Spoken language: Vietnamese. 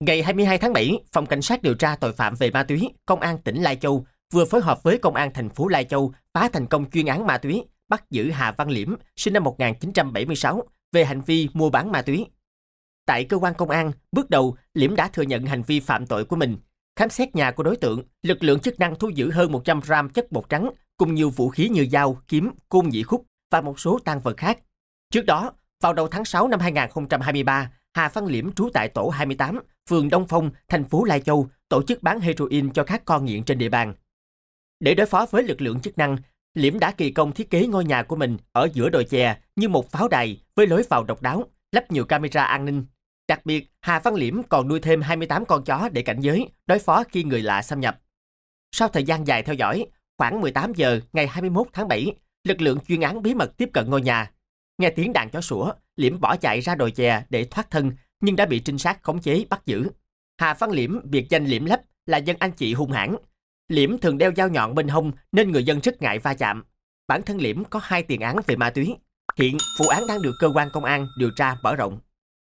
Ngày 22 tháng 7, Phòng Cảnh sát điều tra tội phạm về ma túy, Công an tỉnh Lai Châu vừa phối hợp với Công an thành phố Lai Châu phá thành công chuyên án ma túy, bắt giữ Hà Văn Liễm, sinh năm 1976, về hành vi mua bán ma túy. Tại cơ quan công an, bước đầu, Liễm đã thừa nhận hành vi phạm tội của mình. Khám xét nhà của đối tượng, lực lượng chức năng thu giữ hơn 100 gram chất bột trắng, cùng nhiều vũ khí như dao, kiếm, côn nhị khúc và một số tang vật khác. Trước đó, vào đầu tháng 6 năm 2023, Hà Văn Liễm trú tại tổ 28, phường Đông Phong, thành phố Lai Châu, tổ chức bán heroin cho các con nghiện trên địa bàn. Để đối phó với lực lượng chức năng, Liễm đã kỳ công thiết kế ngôi nhà của mình ở giữa đồi chè như một pháo đài với lối vào độc đáo, lắp nhiều camera an ninh. Đặc biệt, Hà Văn Liễm còn nuôi thêm 28 con chó để cảnh giới, đối phó khi người lạ xâm nhập. Sau thời gian dài theo dõi, khoảng 18 giờ ngày 21 tháng 7, lực lượng chuyên án bí mật tiếp cận ngôi nhà. Nghe tiếng đàn chó sủa, Liễm bỏ chạy ra đồi chè để thoát thân, nhưng đã bị trinh sát khống chế bắt giữ. Hà Văn Liễm, biệt danh Liễm Lấp, là dân anh chị hung hãn. Liễm thường đeo dao nhọn bên hông nên người dân rất ngại va chạm. Bản thân Liễm có hai tiền án về ma túy. Hiện vụ án đang được cơ quan công an điều tra mở rộng.